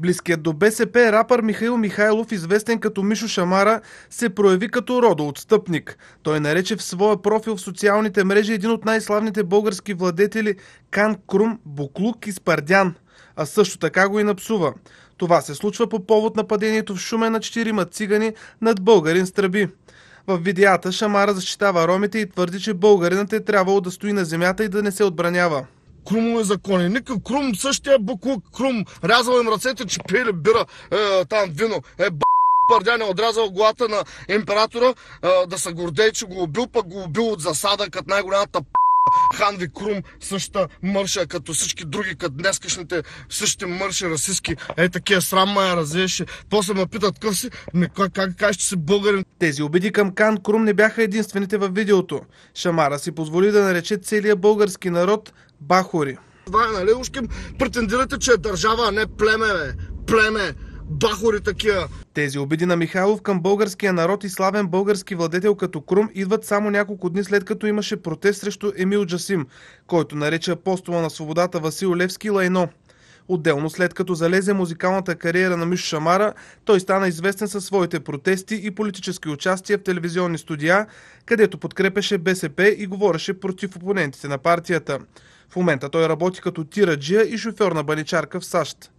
Близкият до БСП рапър Михаил Михайлов, известен като Мишо Шамара, се прояви като родоотстъпник. Той нарече в своя профил в социалните мрежи един от най-славните български владетели Кан Крум, Буклук и Спардян, а също така го и напсува. Това се случва по повод нападението в Шуме на четирима цигани над българин страби. В видеята Шамара защитава ромите и твърди, че българинът е трябвало да стои на земята и да не се отбранява. Крумови закони. Нека Крум, същия Буклук Крум, рязал им ръцете, че пили бира е, там вино. Е, б... Пърдя не отрязал главата на императора е, да се гордее, че го убил, пък го убил от засада, като най-голямата Ханви Крум, същата мърша, като всички други, като днескашните същите мърши, расистки. Е, такива срам ме разиеше. После ме питат къв си, ми, как, как кажеш, че си българин. Тези обиди към Кан Крум не бяха единствените във видеото. Шамара си позволи да нарече целия български народ Бахори. Това е, нали, ушки претендирате, че е държава, а не племе, бе. Племе, бахори такива. Тези обиди на Михайлов към българския народ и славен български владетел като Крум идват само няколко дни след като имаше протест срещу Емил Джасим, който нарече апостола на свободата Васил Левски лайно. Отделно, след като залезе музикалната кариера на Миш Шамара, той стана известен със своите протести и политически участия в телевизионни студия, където подкрепеше БСП и говореше против опонентите на партията. В момента той работи като тираджия и шофьор на баничарка в САЩ.